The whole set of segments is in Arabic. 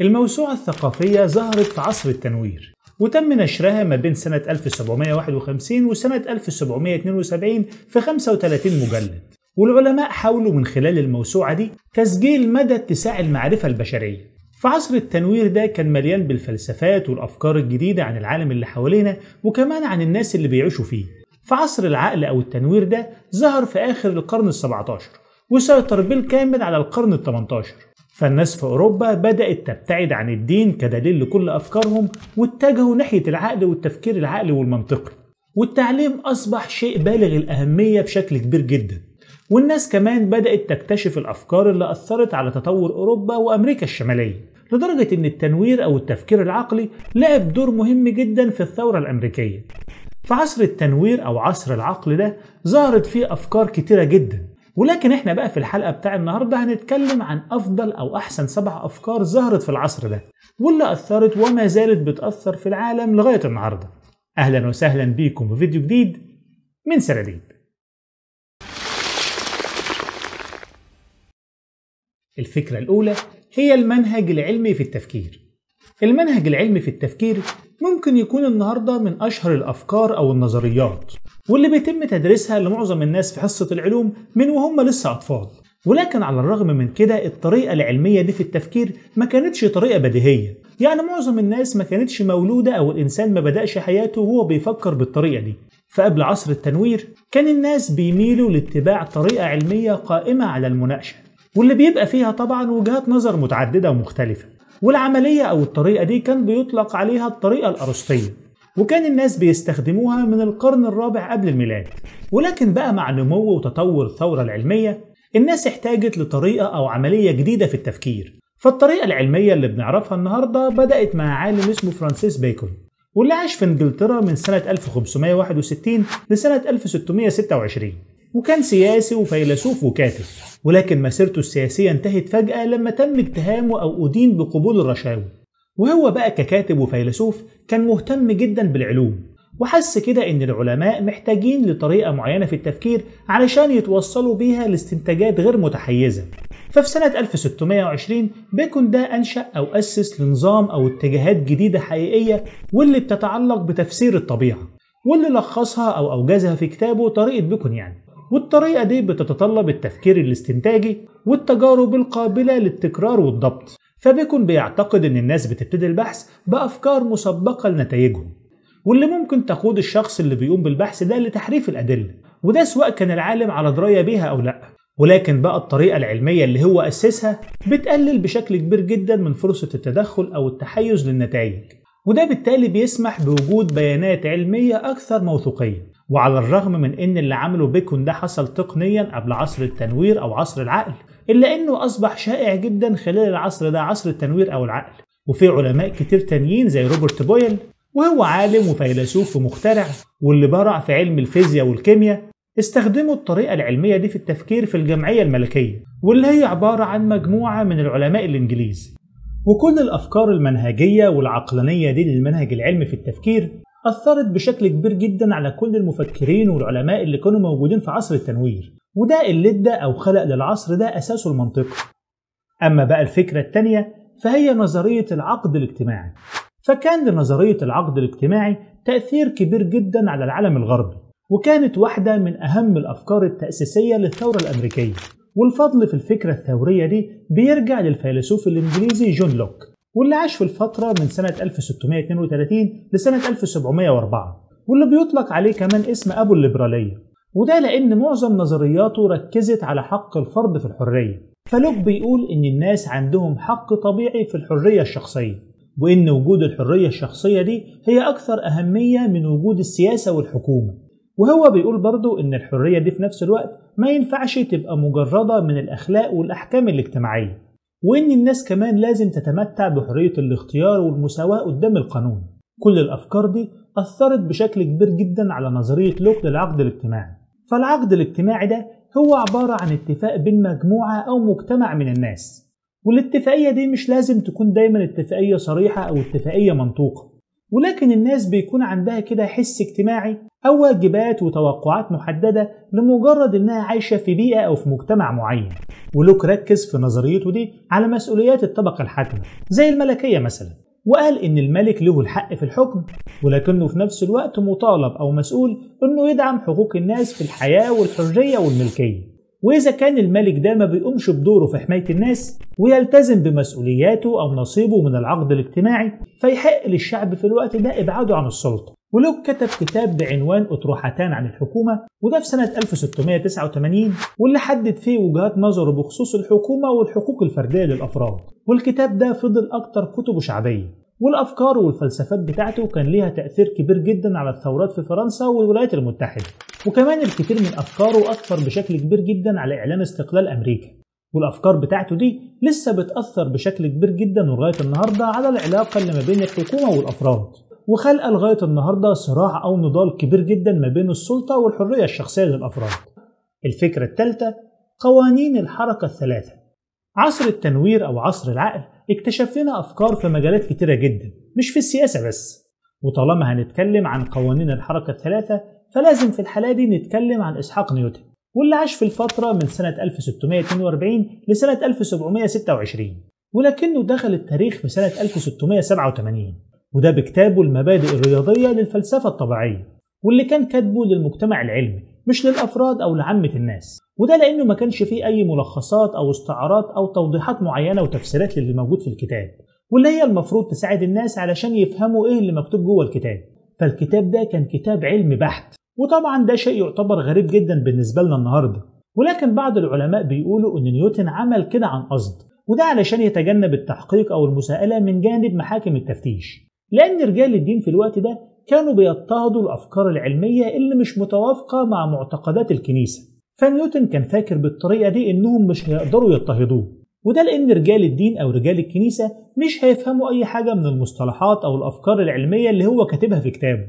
الموسوعة الثقافية ظهرت في عصر التنوير وتم نشرها ما بين سنة 1751 وسنة 1772 في 35 مجلد والعلماء حاولوا من خلال الموسوعة دي تسجيل مدى اتساع المعرفة البشرية في عصر التنوير ده كان مليان بالفلسفات والأفكار الجديدة عن العالم اللي حوالينا وكمان عن الناس اللي بيعيشوا فيه في عصر العقل أو التنوير ده ظهر في آخر القرن السبعتاشر وسيطر بالكامل على القرن التمنتاشر فالناس في أوروبا بدأت تبتعد عن الدين كدليل لكل أفكارهم واتجهوا ناحية العقل والتفكير العقلي والمنطقي والتعليم أصبح شيء بالغ الأهمية بشكل كبير جدا والناس كمان بدأت تكتشف الأفكار اللي أثرت على تطور أوروبا وأمريكا الشمالية لدرجة إن التنوير أو التفكير العقلي لعب دور مهم جدا في الثورة الأمريكية في عصر التنوير أو عصر العقل ده ظهرت فيه أفكار كتيرة جدا ولكن احنا بقى في الحلقه بتاع النهارده هنتكلم عن افضل او احسن سبع افكار ظهرت في العصر ده واللي اثرت وما زالت بتاثر في العالم لغايه النهارده اهلا وسهلا بيكم في فيديو جديد من سراديب الفكره الاولى هي المنهج العلمي في التفكير المنهج العلمي في التفكير ممكن يكون النهارده من اشهر الافكار او النظريات واللي بيتم تدريسها لمعظم الناس في حصة العلوم من وهم لسه أطفال ولكن على الرغم من كده الطريقة العلمية دي في التفكير ما كانتش طريقة بديهية يعني معظم الناس ما كانتش مولودة أو الإنسان ما بدأش حياته وهو بيفكر بالطريقة دي فقبل عصر التنوير كان الناس بيميلوا لاتباع طريقة علمية قائمة على المناقشة واللي بيبقى فيها طبعا وجهات نظر متعددة ومختلفة والعملية أو الطريقة دي كان بيطلق عليها الطريقة الأرسطية وكان الناس بيستخدموها من القرن الرابع قبل الميلاد ولكن بقى مع نمو وتطور الثورة العلمية الناس احتاجت لطريقة أو عملية جديدة في التفكير فالطريقة العلمية اللي بنعرفها النهاردة بدأت مع عالم اسمه فرانسيس بيكون واللي عاش في انجلترا من سنة 1561 لسنة 1626 وكان سياسي وفيلسوف وكاتب ولكن مسيرته السياسية انتهت فجأة لما تم اتهامه أو أدين بقبول الرشاوي وهو بقى ككاتب وفيلسوف كان مهتم جدا بالعلوم وحس كده ان العلماء محتاجين لطريقة معينة في التفكير علشان يتوصلوا بيها لاستنتاجات غير متحيزة ففي سنة 1620 بيكون ده أنشأ أو أسس لنظام أو اتجاهات جديدة حقيقية واللي بتتعلق بتفسير الطبيعة واللي لخصها أو أوجزها في كتابه طريقة بيكون يعني والطريقة دي بتتطلب التفكير الاستنتاجي والتجارب القابلة للتكرار والضبط فبيكون بيعتقد إن الناس بتبتدي البحث بأفكار مسبقة لنتائجهم واللي ممكن تقود الشخص اللي بيقوم بالبحث ده لتحريف الأدلة وده سواء كان العالم على دراية بيها أو لأ ولكن بقى الطريقة العلمية اللي هو أسسها بتقلل بشكل كبير جدا من فرصة التدخل أو التحيز للنتائج وده بالتالي بيسمح بوجود بيانات علمية أكثر موثوقية وعلى الرغم من ان اللي عمله بيكون ده حصل تقنيا قبل عصر التنوير او عصر العقل إلا أنه أصبح شائع جدا خلال العصر ده عصر التنوير أو العقل وفي علماء كتير تانيين زي روبرت بويل وهو عالم وفيلسوف ومخترع واللي برع في علم الفيزياء والكيمياء استخدموا الطريقة العلمية دي في التفكير في الجمعية الملكية واللي هي عبارة عن مجموعة من العلماء الإنجليز وكل الأفكار المنهجية والعقلانية دي للمنهج العلمي في التفكير أثرت بشكل كبير جدا على كل المفكرين والعلماء اللي كانوا موجودين في عصر التنوير وده اللي ادى أو خلق للعصر ده أساسه المنطقي أما بقى الفكرة التانية فهي نظرية العقد الاجتماعي فكان لنظرية العقد الاجتماعي تأثير كبير جدا على العالم الغربي وكانت واحدة من أهم الأفكار التأسيسية للثورة الأمريكية والفضل في الفكرة الثورية دي بيرجع للفيلسوف الإنجليزي جون لوك واللي عاش في الفترة من سنة 1632 لسنة 1704 واللي بيطلق عليه كمان اسم أبو الليبرالية وده لأن معظم نظرياته ركزت على حق الفرد في الحرية فلوك بيقول إن الناس عندهم حق طبيعي في الحرية الشخصية وإن وجود الحرية الشخصية دي هي أكثر أهمية من وجود السياسة والحكومة وهو بيقول برضه إن الحرية دي في نفس الوقت ما ينفعش تبقى مجردة من الأخلاق والأحكام الاجتماعية وإن الناس كمان لازم تتمتع بحرية الاختيار والمساواة قدام القانون كل الأفكار دي أثرت بشكل كبير جدا على نظرية لوك للعقد الاجتماعي فالعقد الاجتماعي ده هو عبارة عن اتفاق بين مجموعة أو مجتمع من الناس والاتفاقية دي مش لازم تكون دايما اتفاقية صريحة أو اتفاقية منطوقة ولكن الناس بيكون عندها كده حس اجتماعي أو واجبات وتوقعات محددة لمجرد إنها عايشة في بيئة أو في مجتمع معين ولوك ركز في نظريته دي على مسؤوليات الطبقة الحاكمة زي الملكية مثلا وقال إن الملك له الحق في الحكم ولكنه في نفس الوقت مطالب أو مسؤول إنه يدعم حقوق الناس في الحياة والحرية والملكية وإذا كان الملك ده ما بيقومش بدوره في حماية الناس ويلتزم بمسؤولياته أو نصيبه من العقد الاجتماعي فيحق للشعب في الوقت ده إبعاده عن السلطة ولوك كتب كتاب بعنوان أطروحتان عن الحكومة وده في سنة 1689 واللي حدد فيه وجهات نظره بخصوص الحكومة والحقوق الفردية للأفراد والكتاب ده فضل أكتر كتبه شعبية والأفكار والفلسفات بتاعته كان ليها تأثير كبير جدا على الثورات في فرنسا والولايات المتحدة وكمان الكثير من أفكاره أثر بشكل كبير جدا على إعلان استقلال أمريكا والأفكار بتاعته دي لسه بتأثر بشكل كبير جدا ولغاية النهاردة على العلاقة اللي ما بين الحكومة والأفراد وخلق لغاية النهاردة صراع أو نضال كبير جدا ما بين السلطة والحرية الشخصية للأفراد الفكرة الثالثة قوانين الحركة الثلاثة عصر التنوير أو عصر العقل اكتشف لنا أفكار في مجالات كتيرة جدا مش في السياسة بس وطالما هنتكلم عن قوانين الحركة الثلاثة فلازم في الحالة دي نتكلم عن إسحاق نيوتن واللي عاش في الفترة من سنة 1642 لسنة 1726 ولكنه دخل التاريخ في سنة 1687 وده بكتابه المبادئ الرياضية للفلسفة الطبيعية واللي كان كاتبه للمجتمع العلمي مش للأفراد أو لعامة الناس وده لأنه ما كانش فيه أي ملخصات أو استعارات أو توضيحات معينة وتفسيرات للي موجود في الكتاب واللي هي المفروض تساعد الناس علشان يفهموا إيه اللي مكتوب جوه الكتاب فالكتاب ده كان كتاب علمي بحت وطبعا ده شيء يعتبر غريب جدا بالنسبة لنا النهاردة ولكن بعض العلماء بيقولوا أن نيوتن عمل كده عن قصد وده علشان يتجنب التحقيق أو المساءلة من جانب محاكم التفتيش لأن رجال الدين في الوقت ده كانوا بيضطهدوا الأفكار العلمية اللي مش متوافقة مع معتقدات الكنيسة فنيوتن كان فاكر بالطريقة دي إنهم مش هيقدروا يضطهدوه وده لأن رجال الدين أو رجال الكنيسة مش هيفهموا أي حاجة من المصطلحات أو الأفكار العلمية اللي هو كاتبها في كتابه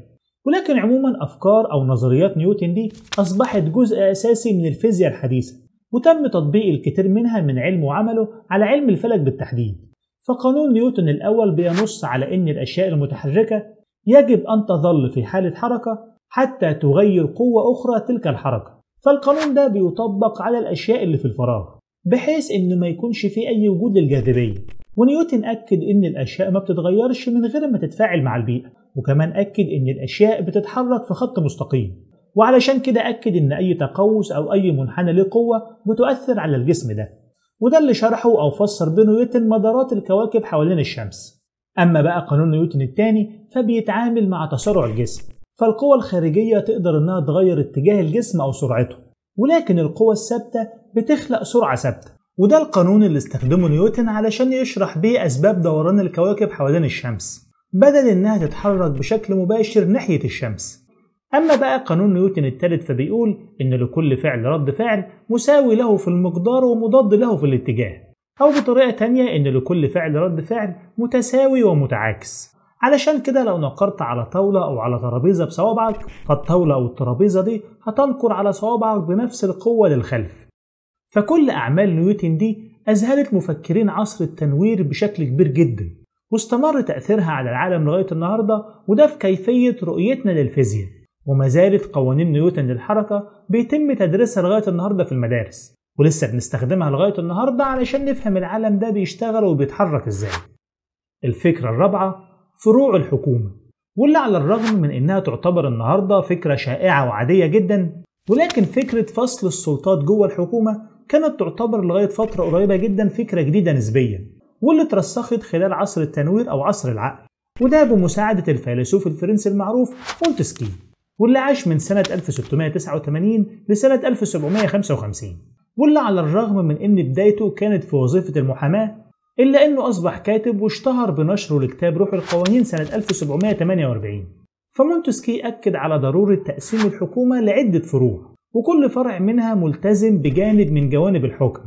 ولكن عموما أفكار أو نظريات نيوتن دي أصبحت جزء أساسي من الفيزياء الحديثة وتم تطبيق الكثير منها من علم وعمله على علم الفلك بالتحديد فقانون نيوتن الأول بينص على أن الأشياء المتحركة يجب أن تظل في حالة حركة حتى تغير قوة أخرى تلك الحركة فالقانون ده بيطبق على الأشياء اللي في الفراغ بحيث أن ما يكونش فيه أي وجود للجاذبية ونيوتن أكد أن الأشياء ما بتتغيرش من غير ما تتفاعل مع البيئة وكمان أكد أن الأشياء بتتحرك في خط مستقيم وعلشان كده أكد أن أي تقوس أو أي منحنى لقوة بتؤثر على الجسم ده وده اللي شرحه أو فسر بنيوتن مدارات الكواكب حوالين الشمس أما بقى قانون نيوتن الثاني فبيتعامل مع تسارع الجسم فالقوى الخارجية تقدر إنها تغير اتجاه الجسم أو سرعته ولكن القوى الثابتة بتخلق سرعة ثابتة وده القانون اللي استخدمه نيوتن علشان يشرح بيه أسباب دوران الكواكب حوالين الشمس بدل إنها تتحرك بشكل مباشر ناحية الشمس أما بقى قانون نيوتن الثالث فبيقول إن لكل فعل رد فعل مساوي له في المقدار ومضاد له في الاتجاه أو بطريقة تانية إن لكل فعل رد فعل متساوي ومتعاكس علشان كده لو نقرت على طاولة أو على ترابيزة بصوابعك فالطاولة أو الترابيزة دي هتنقر على صوابعك بنفس القوة للخلف فكل أعمال نيوتن دي أذهلت مفكرين عصر التنوير بشكل كبير جدا واستمر تأثيرها على العالم لغاية النهاردة وده في كيفية رؤيتنا للفيزياء وما زالت قوانين نيوتن للحركة بيتم تدريسها لغاية النهاردة في المدارس ولسه بنستخدمها لغاية النهاردة علشان نفهم العالم ده بيشتغل وبيتحرك ازاي الفكرة الرابعة فروع الحكومة واللي على الرغم من انها تعتبر النهاردة فكرة شائعة وعادية جدا ولكن فكرة فصل السلطات جوه الحكومة كانت تعتبر لغاية فترة قريبة جدا فكرة جديدة نسبيا واللي اترسخت خلال عصر التنوير أو عصر العقل وده بمساعدة الفيلسوف الفرنسي المعروف مونتسكي واللي عاش من سنة 1689 لسنة 1755 واللي على الرغم من إن بدايته كانت في وظيفة المحاماة إلا إنه أصبح كاتب واشتهر بنشره لكتاب روح القوانين سنة 1748 فمونتسكي أكد على ضرورة تقسيم الحكومة لعدة فروع وكل فرع منها ملتزم بجانب من جوانب الحكم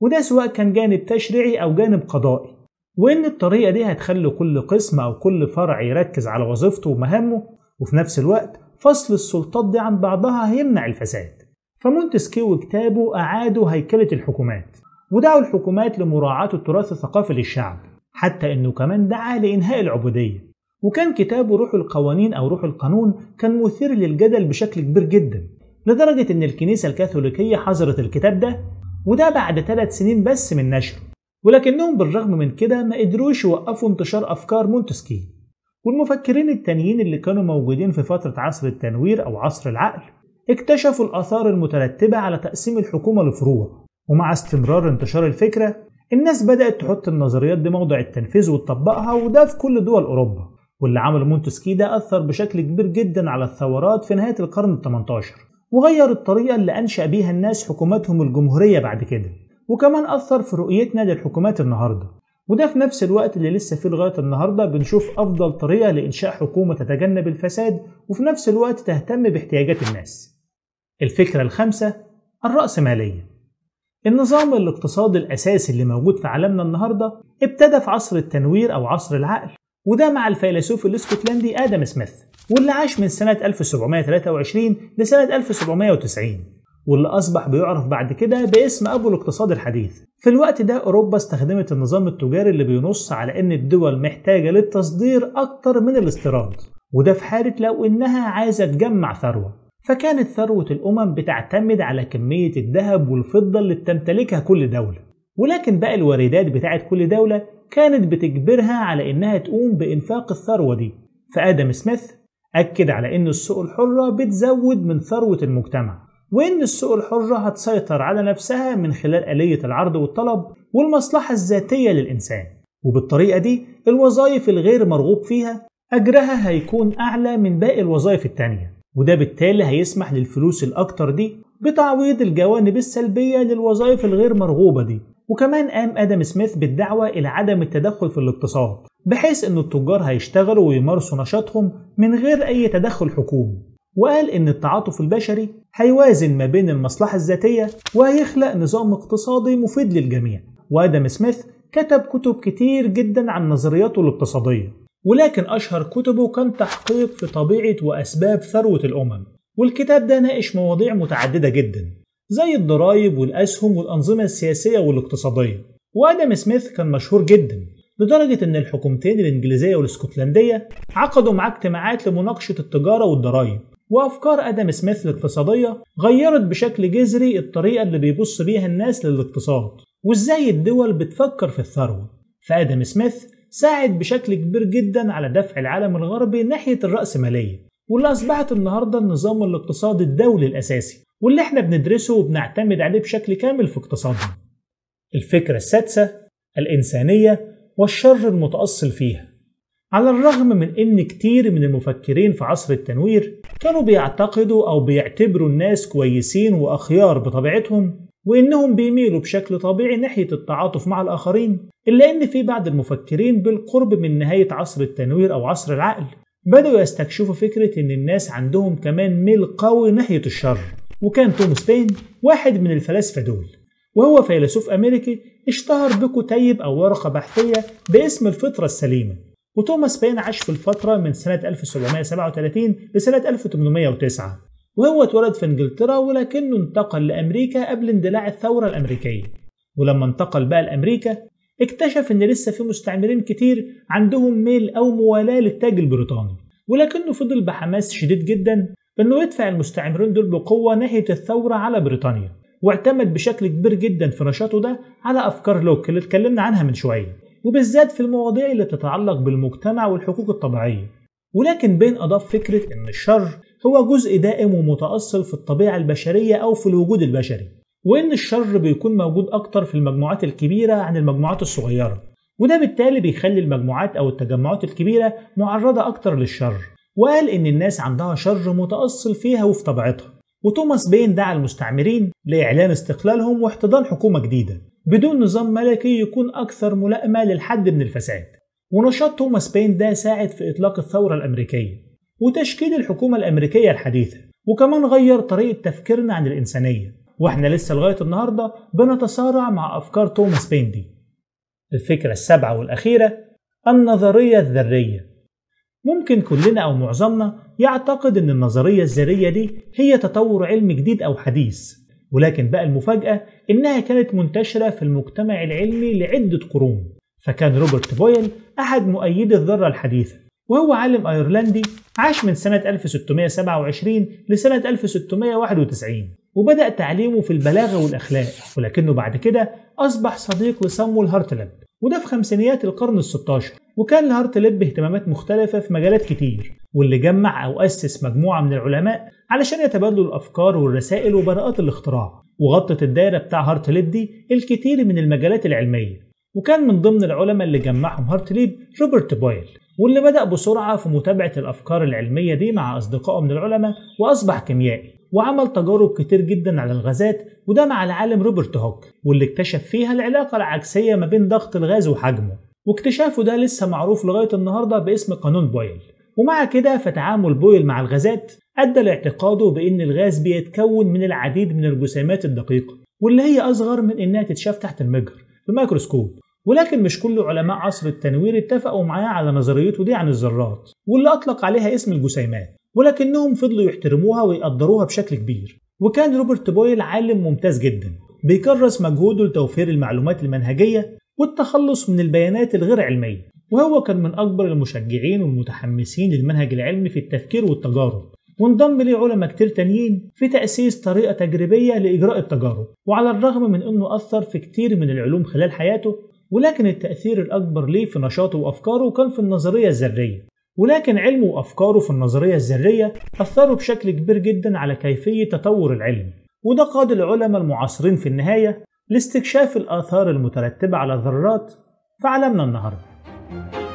وده سواء كان جانب تشريعي أو جانب قضائي وإن الطريقة دي هتخلي كل قسم أو كل فرع يركز على وظيفته ومهامه وفي نفس الوقت فصل السلطات دي عن بعضها هيمنع الفساد فمونتسكيو وكتابه أعادوا هيكلة الحكومات ودعوا الحكومات لمراعاة التراث الثقافي للشعب حتى أنه كمان دعا لإنهاء العبودية وكان كتابه روح القوانين أو روح القانون كان مثير للجدل بشكل كبير جدا لدرجة أن الكنيسة الكاثوليكية حظرت الكتاب ده وده بعد ثلاث سنين بس من نشره ولكنهم بالرغم من كده ما قدروش يوقفوا انتشار أفكار مونتسكي والمفكرين التانيين اللي كانوا موجودين في فترة عصر التنوير أو عصر العقل اكتشفوا الآثار المترتبة على تقسيم الحكومة لفروع ومع استمرار انتشار الفكرة الناس بدأت تحط النظريات دي موضع التنفيذ وتطبقها وده في كل دول أوروبا واللي عمله مونتسكي ده أثر بشكل كبير جدا على الثورات في نهاية القرن ال 18 وغير الطريقة اللي أنشأ بيها الناس حكوماتهم الجمهورية بعد كده وكمان أثر في رؤيتنا للحكومات النهاردة وده في نفس الوقت اللي لسه فيه لغايه النهارده بنشوف افضل طريقه لانشاء حكومه تتجنب الفساد وفي نفس الوقت تهتم باحتياجات الناس. الفكره الخامسه الرأسماليه. النظام الاقتصادي الاساسي اللي موجود في عالمنا النهارده ابتدى في عصر التنوير او عصر العقل وده مع الفيلسوف الاسكتلندي ادم سميث واللي عاش من سنه 1723 لسنه 1790. واللي أصبح بيعرف بعد كده باسم أبو الاقتصاد الحديث. في الوقت ده أوروبا استخدمت النظام التجاري اللي بينص على إن الدول محتاجة للتصدير أكتر من الاستيراد، وده في حالة لو إنها عايزة تجمع ثروة. فكانت ثروة الأمم بتعتمد على كمية الذهب والفضة اللي بتمتلكها كل دولة ولكن بقى الواردات بتاعه كل دولة كانت بتجبرها على إنها تقوم بإنفاق الثروة دي فآدم سميث أكد على إن السوق الحرة بتزود من ثروة المجتمع وإن السوق الحرة هتسيطر على نفسها من خلال آلية العرض والطلب والمصلحة الذاتية للإنسان وبالطريقة دي الوظائف الغير مرغوب فيها أجرها هيكون أعلى من باقي الوظائف التانية وده بالتالي هيسمح للفلوس الأكتر دي بتعويض الجوانب السلبية للوظائف الغير مرغوبة دي وكمان قام آدم سميث بالدعوة إلى عدم التدخل في الاقتصاد بحيث أن التجار هيشتغلوا ويمارسوا نشاطهم من غير أي تدخل حكومي وقال إن التعاطف البشري هيوازن ما بين المصلحة الذاتية وهيخلق نظام اقتصادي مفيد للجميع وآدم سميث كتب كتب كتير جدا عن نظرياته الاقتصادية ولكن أشهر كتبه كان تحقيق في طبيعة وأسباب ثروة الأمم والكتاب ده ناقش مواضيع متعددة جدا زي الضرائب والأسهم والأنظمة السياسية والاقتصادية وآدم سميث كان مشهور جدا لدرجة إن الحكومتين الإنجليزية والإسكتلندية عقدوا معاه اجتماعات لمناقشة التجارة والضرائب وأفكار آدم سميث الاقتصادية غيرت بشكل جذري الطريقة اللي بيبص بيها الناس للاقتصاد وإزاي الدول بتفكر في الثروة فآدم سميث ساعد بشكل كبير جدا على دفع العالم الغربي ناحية الرأسمالية واللي أصبحت النهاردة النظام الاقتصادي الدولي الأساسي واللي احنا بندرسه وبنعتمد عليه بشكل كامل في اقتصادنا الفكرة السادسة الإنسانية والشر المتأصل فيها على الرغم من أن كتير من المفكرين في عصر التنوير كانوا بيعتقدوا أو بيعتبروا الناس كويسين وأخيار بطبيعتهم وإنهم بيميلوا بشكل طبيعي ناحية التعاطف مع الآخرين إلا إن في بعض المفكرين بالقرب من نهاية عصر التنوير أو عصر العقل بدأوا يستكشفوا فكرة إن الناس عندهم كمان ميل قوي ناحية الشر وكان توماس بين واحد من الفلاسفة دول وهو فيلسوف أمريكي اشتهر بكتيب أو ورقة بحثية باسم الفطرة السليمة وتوماس بين عاش في الفترة من سنة 1737 لسنة 1809 وهو اتولد في انجلترا ولكنه انتقل لأمريكا قبل اندلاع الثورة الأمريكية ولما انتقل بقى لأمريكا اكتشف ان لسه في مستعمرين كتير عندهم ميل او موالاة للتاج البريطاني ولكنه فضل بحماس شديد جدا بانه يدفع المستعمرين دول بقوة ناحية الثورة على بريطانيا واعتمد بشكل كبير جدا في نشاطه ده على افكار لوك اللي اتكلمنا عنها من شويه وبالذات في المواضيع اللي تتعلق بالمجتمع والحقوق الطبيعية ولكن بين أضاف فكرة إن الشر هو جزء دائم ومتأصل في الطبيعة البشرية أو في الوجود البشري وإن الشر بيكون موجود أكتر في المجموعات الكبيرة عن المجموعات الصغيرة وده بالتالي بيخلي المجموعات أو التجمعات الكبيرة معرضة أكتر للشر وقال إن الناس عندها شر متأصل فيها وفي طبيعتها وتوماس بين دعا المستعمرين لإعلان استقلالهم واحتضان حكومة جديدة بدون نظام ملكي يكون أكثر ملائمة للحد من الفساد ونشاط توماس بين ده ساعد في إطلاق الثورة الأمريكية وتشكيل الحكومة الأمريكية الحديثة وكمان غير طريقة تفكيرنا عن الإنسانية واحنا لسه لغاية النهاردة بنتصارع مع أفكار توماس بين دي الفكرة السابعة والأخيرة النظرية الذرية ممكن كلنا أو معظمنا يعتقد أن النظرية الذرية دي هي تطور علم جديد أو حديث ولكن بقى المفاجأة إنها كانت منتشرة في المجتمع العلمي لعدة قرون فكان روبرت بويل أحد مؤيدي الذرة الحديثة وهو عالم أيرلندي عاش من سنة 1627 لسنة 1691 وبدأ تعليمه في البلاغة والأخلاق ولكنه بعد كده أصبح صديق لسامو هارتلب وده في خمسينيات القرن ال16 وكان ليب اهتمامات مختلفة في مجالات كتير واللي جمع أو أسس مجموعة من العلماء علشان يتبادلوا الأفكار والرسائل وبراءات الاختراع وغطت الدائرة بتاع هارت ليب دي الكتير من المجالات العلمية وكان من ضمن العلماء اللي جمعهم هارت ليب روبرت بويل واللي بدأ بسرعة في متابعة الأفكار العلمية دي مع أصدقائه من العلماء وأصبح كيميائي وعمل تجارب كتير جدا على الغازات وده مع العالم روبرت هوك واللي اكتشف فيها العلاقة العكسية ما بين ضغط الغاز وحجمه واكتشافه ده لسه معروف لغاية النهاردة باسم قانون بويل ومع كده فتعامل بويل مع الغازات أدى لاعتقاده بأن الغاز بيتكون من العديد من الجسيمات الدقيقة واللي هي أصغر من إنها تتشاف تحت المجهر بميكروسكوب ولكن مش كل علماء عصر التنوير اتفقوا معاه على نظريته دي عن الذرات واللي أطلق عليها اسم الجسيمات ولكنهم فضلوا يحترموها ويقدروها بشكل كبير وكان روبرت بويل عالم ممتاز جدا بيكرس مجهوده لتوفير المعلومات المنهجية والتخلص من البيانات الغير علمية وهو كان من أكبر المشجعين والمتحمسين للمنهج العلمي في التفكير والتجارب وانضم ليه علماء كتير تانيين في تأسيس طريقة تجريبية لإجراء التجارب وعلى الرغم من أنه أثر في كتير من العلوم خلال حياته ولكن التأثير الأكبر ليه في نشاطه وأفكاره كان في النظرية الذرية ولكن علمه وأفكاره في النظرية الذرية أثروا بشكل كبير جدا على كيفية تطور العلم وده قاد العلماء المعاصرين في النهاية لاستكشاف الآثار المترتبة على ذرات في عالمنا النهارده.